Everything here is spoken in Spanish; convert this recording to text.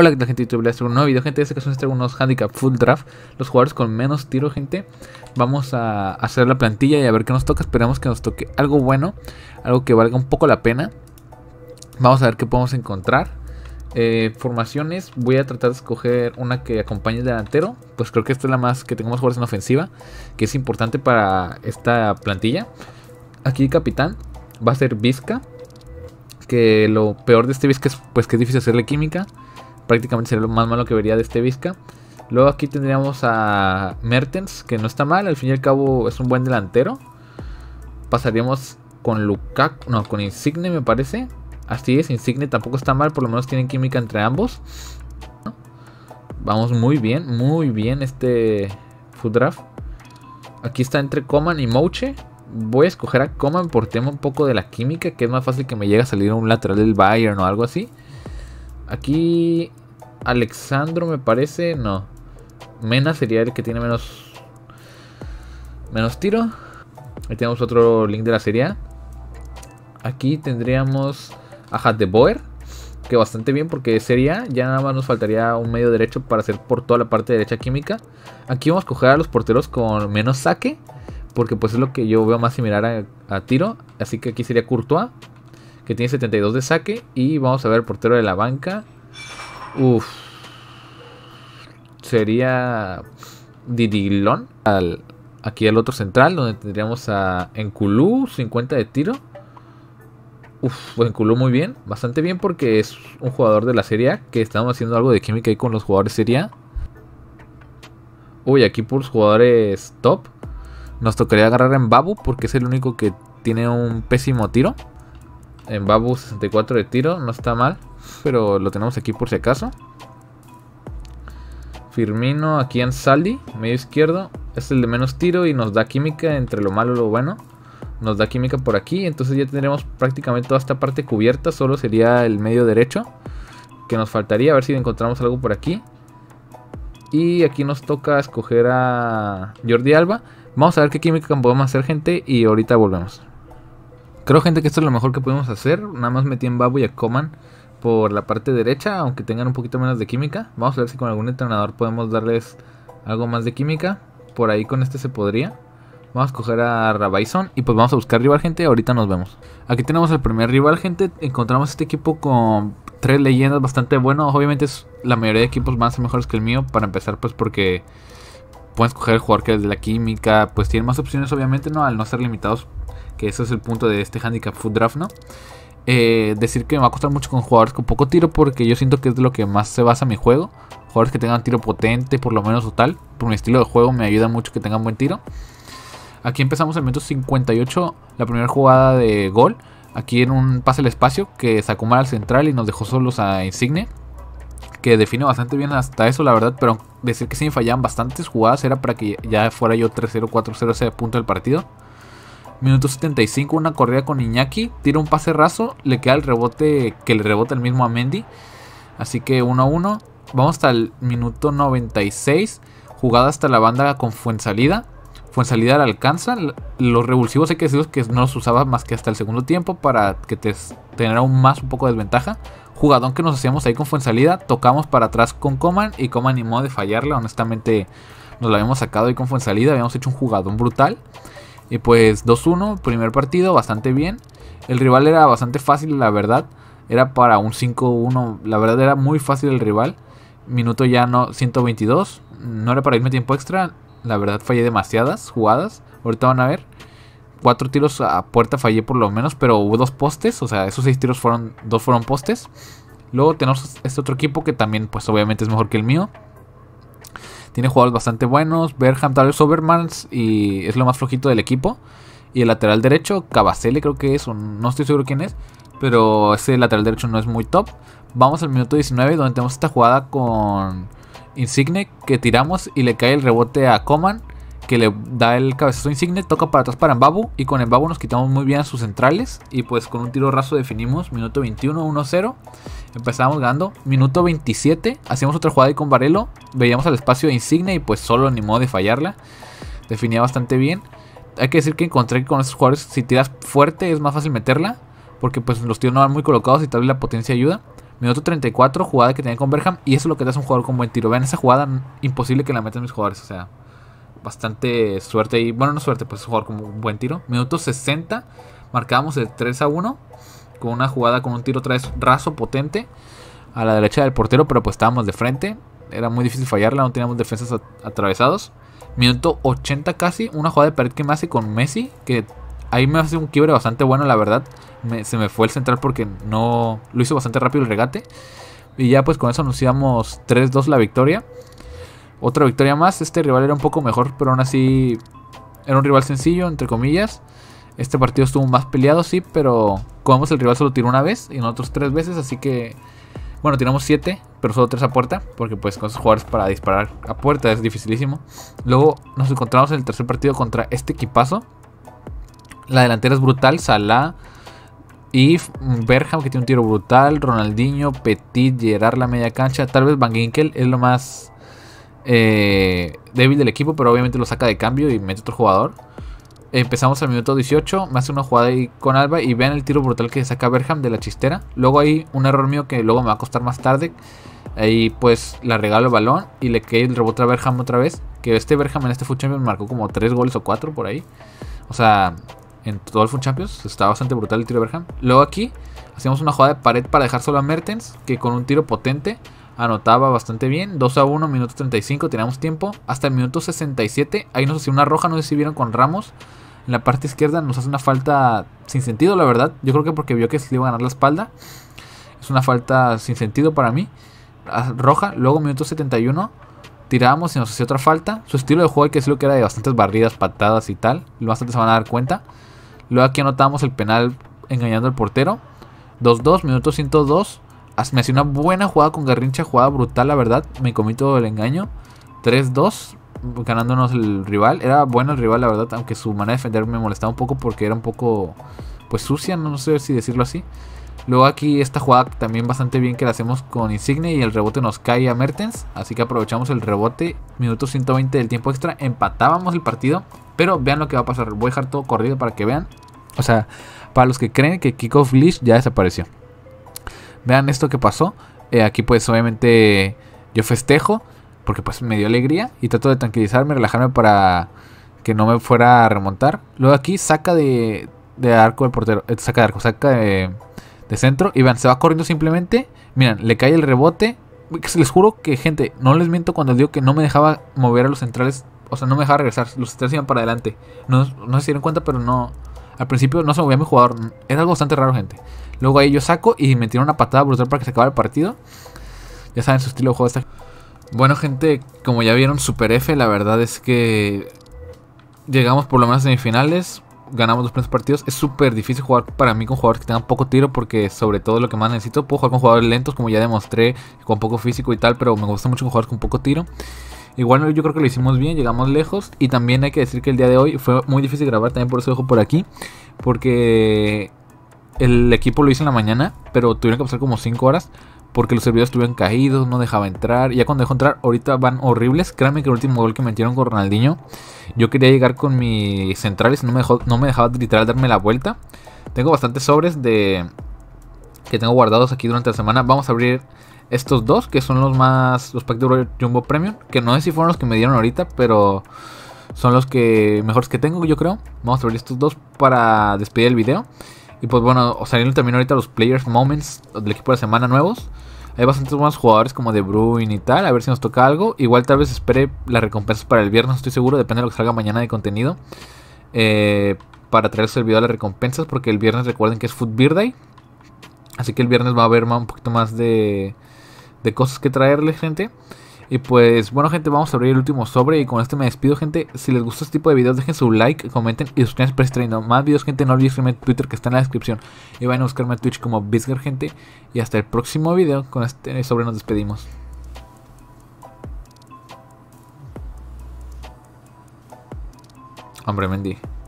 Hola, la gente gente? YouTube, les un nuevo video, gente. En este caso les traigo unos handicap full draft. Los jugadores con menos tiro, gente. Vamos a hacer la plantilla y a ver qué nos toca. Esperemos que nos toque algo bueno, algo que valga un poco la pena. Vamos a ver qué podemos encontrar. Eh, formaciones, voy a tratar de escoger una que acompañe el delantero. Pues creo que esta es la más que tengamos jugadores en ofensiva, que es importante para esta plantilla. Aquí capitán va a ser Vizca. Que lo peor de este Vizca es pues que es difícil hacerle química prácticamente sería lo más malo que vería de este Vizca. Luego aquí tendríamos a Mertens, que no está mal, al fin y al cabo es un buen delantero. Pasaríamos con Lukaku, no, con Insigne me parece. Así es, Insigne tampoco está mal, por lo menos tienen química entre ambos. Vamos muy bien, muy bien este Food Draft. Aquí está entre Coman y Mouche. Voy a escoger a Coman por tema un poco de la química, que es más fácil que me llegue a salir un lateral del Bayern o algo así. Aquí Alexandro me parece, no. Mena sería el que tiene menos menos tiro. Ahí tenemos otro link de la serie Aquí tendríamos a Hat de Boer, que bastante bien porque sería, ya nada más nos faltaría un medio derecho para hacer por toda la parte derecha química. Aquí vamos a coger a los porteros con menos saque, porque pues es lo que yo veo más similar a, a tiro. Así que aquí sería Courtois, que tiene 72 de saque. Y vamos a ver el portero de la banca, Uf. Sería Didilón. Al, aquí al otro central, donde tendríamos a Enculú, 50 de tiro. Uf, pues muy bien. Bastante bien porque es un jugador de la Serie A. Que estamos haciendo algo de química ahí con los jugadores sería. Uy, aquí por los jugadores top. Nos tocaría agarrar en Babu porque es el único que tiene un pésimo tiro. En Babu 64 de tiro, no está mal pero lo tenemos aquí por si acaso. Firmino aquí en Saldi, medio izquierdo. Es el de menos tiro y nos da química entre lo malo y lo bueno. Nos da química por aquí, entonces ya tendremos prácticamente toda esta parte cubierta. Solo sería el medio derecho que nos faltaría. A ver si encontramos algo por aquí. Y aquí nos toca escoger a Jordi Alba. Vamos a ver qué química podemos hacer, gente. Y ahorita volvemos. Creo, gente, que esto es lo mejor que podemos hacer. Nada más metí en Babu y a Coman por la parte derecha, aunque tengan un poquito menos de química. Vamos a ver si con algún entrenador podemos darles algo más de química. Por ahí con este se podría. Vamos a coger a Rabaison y pues vamos a buscar rival, gente. Ahorita nos vemos. Aquí tenemos el primer rival, gente. Encontramos este equipo con tres leyendas bastante bueno. Obviamente es, la mayoría de equipos van a ser mejores que el mío. Para empezar, pues porque pueden escoger el jugador que es de la química. Pues tienen más opciones, obviamente, ¿no? Al no ser limitados. Que eso es el punto de este handicap food draft, ¿no? Eh, decir que me va a costar mucho con jugadores con poco tiro porque yo siento que es de lo que más se basa mi juego. Jugadores que tengan tiro potente, por lo menos o tal. Por mi estilo de juego me ayuda mucho que tengan buen tiro. Aquí empezamos el minuto 58, la primera jugada de gol. Aquí en un pase al espacio que sacó mal al central y nos dejó solos a Insigne. Que define bastante bien hasta eso, la verdad. Pero decir que sí me fallaban bastantes jugadas era para que ya fuera yo 3-0, 4-0 ese punto del partido. Minuto 75, una corrida con Iñaki. Tira un pase raso. Le queda el rebote que le rebota el mismo a Mendy. Así que 1 a 1. Vamos hasta el minuto 96. Jugada hasta la banda con Fuensalida. Fuensalida la alcanza. Los revulsivos hay que decirlos que no los usaba más que hasta el segundo tiempo para que te tener aún más un poco de desventaja. Jugadón que nos hacíamos ahí con Fuensalida. Tocamos para atrás con Coman y Coman animó de fallarle Honestamente nos la habíamos sacado ahí con Fuensalida. Habíamos hecho un jugadón brutal. Y pues 2-1, primer partido, bastante bien. El rival era bastante fácil, la verdad. Era para un 5-1, la verdad era muy fácil el rival. Minuto ya no 122, no era para irme tiempo extra. La verdad fallé demasiadas jugadas. Ahorita van a ver. Cuatro tiros a puerta fallé por lo menos, pero hubo dos postes. O sea, esos seis tiros fueron, dos fueron postes. Luego tenemos este otro equipo que también, pues obviamente es mejor que el mío. Tiene jugadores bastante buenos. Berham, tal vez Overmans y es lo más flojito del equipo. Y el lateral derecho, Cabacele creo que es, no estoy seguro quién es, pero ese lateral derecho no es muy top. Vamos al minuto 19 donde tenemos esta jugada con Insigne que tiramos y le cae el rebote a Coman que le da el cabezazo insigne, toca para atrás para Mbabu y con Mbabu nos quitamos muy bien a sus centrales y pues con un tiro raso definimos minuto 21, 1-0, empezamos ganando, minuto 27, hacíamos otra jugada ahí con Varelo, veíamos al espacio de insigne y pues solo animó de fallarla, definía bastante bien. Hay que decir que encontré que con estos jugadores si tiras fuerte es más fácil meterla, porque pues los tiros no van muy colocados y tal vez la potencia ayuda. Minuto 34, jugada que tenía con Berham. Y eso es lo que te hace un jugador con buen tiro. Vean esa jugada, imposible que la metan mis jugadores. O sea, bastante suerte y bueno, no suerte, pues jugar como un buen tiro. Minuto 60, marcábamos el 3 a 1 con una jugada con un tiro otra raso potente a la derecha del portero, pero pues estábamos de frente, era muy difícil fallarla, no teníamos defensas atravesados. Minuto 80 casi, una jugada de pared que me hace con Messi, que ahí me hace un quiebre bastante bueno, la verdad. se me fue el central porque no lo hizo bastante rápido el regate. Y ya pues con eso anunciamos 3-2 la victoria. Otra victoria más. Este rival era un poco mejor, pero aún así era un rival sencillo, entre comillas. Este partido estuvo más peleado, sí, pero como vemos, el rival solo tiró una vez y nosotros tres veces, así que. Bueno, tiramos siete, pero solo tres a puerta, porque pues con esos jugadores para disparar a puerta es dificilísimo. Luego nos encontramos en el tercer partido contra este equipazo. La delantera es brutal, Salah y Berham que tiene un tiro brutal, Ronaldinho, Petit, Gerard la media cancha, tal vez Van Ginkel es lo más eh, débil del equipo, pero obviamente lo saca de cambio y mete otro jugador. Empezamos al minuto 18, me hace una jugada ahí con Alba y vean el tiro brutal que saca Berham de la chistera. Luego hay un error mío que luego me va a costar más tarde. Ahí pues la regalo el balón y le cae el rebote a Berham otra vez. Que este Berham en este Full Champions marcó como 3 goles o 4 por ahí. O sea, en todo el Full Champions está bastante brutal el tiro de Berham. Luego aquí hacemos una jugada de pared para dejar solo a Mertens, que con un tiro potente anotaba bastante bien. 2 a 1, minuto 35, teníamos tiempo. Hasta el minuto 67, ahí nos hacía una roja, no sé si vieron con Ramos. En la parte izquierda nos hace una falta sin sentido, la verdad. Yo creo que porque vio que se le iba a ganar la espalda. Es una falta sin sentido para mí. Ah, roja, luego minuto 71. Tiramos y nos hacía otra falta. Su estilo de juego hay que decirlo que era de bastantes barridas, patadas y tal. Lo bastante se van a dar cuenta. Luego aquí anotamos el penal engañando al portero. 2-2, minuto 102 me hacía una buena jugada con Garrincha, jugada brutal, la verdad. Me comí todo el engaño. 3-2, ganándonos el rival. Era bueno el rival, la verdad, aunque su manera de defender me molestaba un poco porque era un poco, pues sucia, no sé si decirlo así. Luego aquí esta jugada también bastante bien que la hacemos con Insigne y el rebote nos cae a Mertens. Así que aprovechamos el rebote. Minuto 120 del tiempo extra. Empatábamos el partido. Pero vean lo que va a pasar. Voy a dejar todo corrido para que vean. O sea, para los que creen que Kickoff Leash ya desapareció vean esto que pasó. Eh, aquí pues obviamente yo festejo porque pues me dio alegría y trato de tranquilizarme, relajarme para que no me fuera a remontar. Luego aquí saca de, arco el portero, eh, saca de arco, saca de, centro y vean, se va corriendo simplemente. Miren, le cae el rebote. Les juro que, gente, no les miento cuando les digo que no me dejaba mover a los centrales. O sea, no me dejaba regresar. Los centrales iban para adelante. No, no se dieron cuenta, pero no. Al principio no se movía mi jugador. Era algo bastante raro, gente. Luego ahí yo saco y me tiro una patada brutal para que se acabara el partido. Ya saben su estilo de juego está. Bueno, gente, como ya vieron, Super F, la verdad es que llegamos por lo menos a semifinales. Ganamos los primeros partidos. Es súper difícil jugar para mí con jugadores que tengan poco tiro. Porque sobre todo lo que más necesito. Puedo jugar con jugadores lentos, como ya demostré. Con poco físico y tal. Pero me gusta mucho jugar con poco tiro. Igual yo creo que lo hicimos bien, llegamos lejos. Y también hay que decir que el día de hoy fue muy difícil grabar, también por eso dejo por aquí. Porque el equipo lo hice en la mañana, pero tuvieron que pasar como 5 horas porque los servidores estuvieron caídos, no dejaba entrar. ya cuando dejó entrar, ahorita van horribles. Créanme que el último gol que metieron con Ronaldinho, yo quería llegar con mis centrales, no me, no me dejaba literal darme la vuelta. Tengo bastantes sobres de que tengo guardados aquí durante la semana. Vamos a abrir estos dos, que son los más, los Pack de Jumbo Premium, que no sé si fueron los que me dieron ahorita, pero son los que mejores que tengo, yo creo. Vamos a abrir estos dos para despedir el video. Y pues bueno, salieron también ahorita los Players Moments del equipo de semana nuevos. Hay bastantes buenos jugadores como De Bruyne y tal. A ver si nos toca algo. Igual tal vez espere las recompensas para el viernes, estoy seguro. Depende de lo que salga mañana de contenido. Eh, para traerse el video de las recompensas. Porque el viernes recuerden que es Food Beer Day. Así que el viernes va a haber un poquito más de, de cosas que traerle, gente. Y pues bueno gente, vamos a abrir el último sobre y con este me despido gente. Si les gustó este tipo de videos dejen su like, comenten y suscríbanse para estar más videos gente. No olviden seguirme en Twitter que está en la descripción. Y vayan a buscarme en Twitch como Bizgar, gente. Y hasta el próximo video. Con este sobre nos despedimos. Hombre, Mendy.